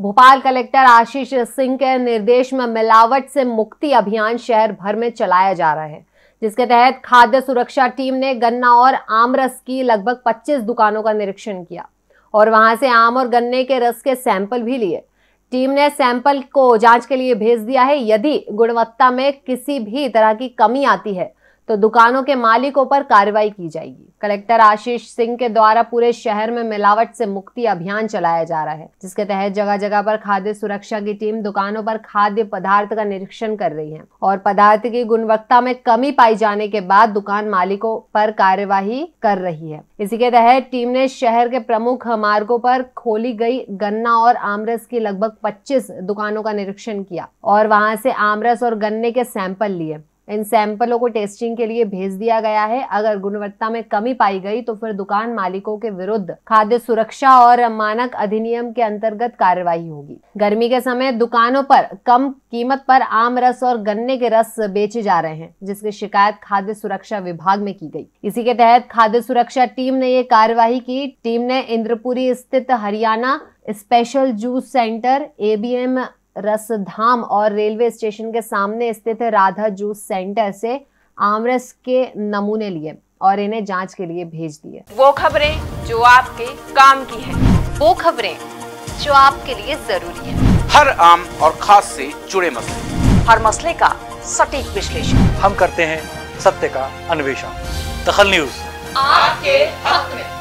Bhopal collector आशीष सिंह के निर्देश में मिलावट से मुक्ति अभियान शहर भर में चलाया जा रहा है जिसके तहत खाद्य सुरक्षा टीम ने गन्ना और आम रस की लगभग 25 दुकानों का निरीक्षण किया और वहां से आम और गन्ने के रस के सैंपल भी लिए टीम ने सैंपल को जांच के लिए भेज दिया है यदि गुणवत्ता में किसी भी तरह की कमी आती है तो दुकानों के मालिकों पर कार्रवाई की जाएगी कलेक्टर आशीष सिंह के द्वारा पूरे शहर में मिलावट से मुक्ति अभियान चलाया जा रहा है जिसके तहत जगह जगह पर खाद्य सुरक्षा की टीम दुकानों पर खाद्य पदार्थ का निरीक्षण कर रही है और पदार्थ की गुणवत्ता में कमी पाई जाने के बाद दुकान मालिकों पर कार्यवाही कर रही है इसी के तहत टीम ने शहर के प्रमुख मार्गो पर खोली गई गन्ना और आमरस की लगभग पच्चीस दुकानों का निरीक्षण किया और वहाँ से आमरस और गन्ने के सैंपल लिए इन सैंपलों को टेस्टिंग के लिए भेज दिया गया है अगर गुणवत्ता में कमी पाई गई तो फिर दुकान मालिकों के विरुद्ध खाद्य सुरक्षा और मानक अधिनियम के अंतर्गत कार्यवाही होगी गर्मी के समय दुकानों पर कम कीमत पर आम रस और गन्ने के रस बेचे जा रहे हैं जिसकी शिकायत खाद्य सुरक्षा विभाग में की गई इसी के तहत खाद्य सुरक्षा टीम ने ये कार्यवाही की टीम ने इंद्रपुरी स्थित Haryana special juice centre ABM Rasdham और रेलवे स्टेशन के सामने स्थित राधा जूस सेंटर से आमरस के नमूने लिए और इन्हें जांच के लिए भेज दिए वो खबरें जो आपके काम की है वो खबरें जो आपके लिए जरूरी है हर आम और खास से जुड़े मसले हर मसले का सटीक विश्लेषण हम करते हैं सत्य का अन्वेषण दखल न्यूज आपके हक में